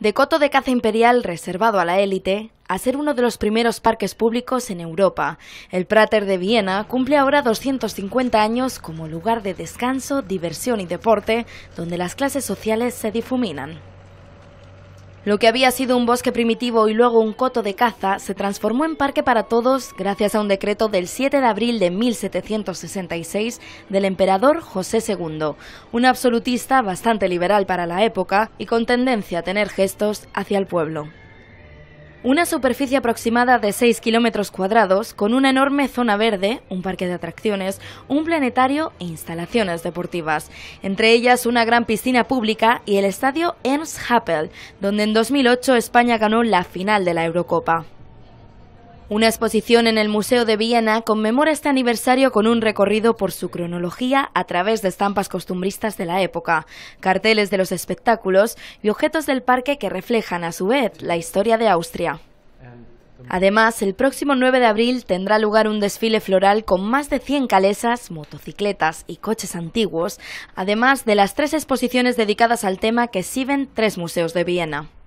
De coto de caza imperial reservado a la élite, a ser uno de los primeros parques públicos en Europa, el Prater de Viena cumple ahora 250 años como lugar de descanso, diversión y deporte, donde las clases sociales se difuminan. Lo que había sido un bosque primitivo y luego un coto de caza se transformó en parque para todos gracias a un decreto del 7 de abril de 1766 del emperador José II, un absolutista bastante liberal para la época y con tendencia a tener gestos hacia el pueblo. Una superficie aproximada de 6 kilómetros cuadrados, con una enorme zona verde, un parque de atracciones, un planetario e instalaciones deportivas. Entre ellas, una gran piscina pública y el estadio Ernst Happel, donde en 2008 España ganó la final de la Eurocopa. Una exposición en el Museo de Viena conmemora este aniversario con un recorrido por su cronología a través de estampas costumbristas de la época, carteles de los espectáculos y objetos del parque que reflejan a su vez la historia de Austria. Además, el próximo 9 de abril tendrá lugar un desfile floral con más de 100 calesas, motocicletas y coches antiguos, además de las tres exposiciones dedicadas al tema que exhiben tres museos de Viena.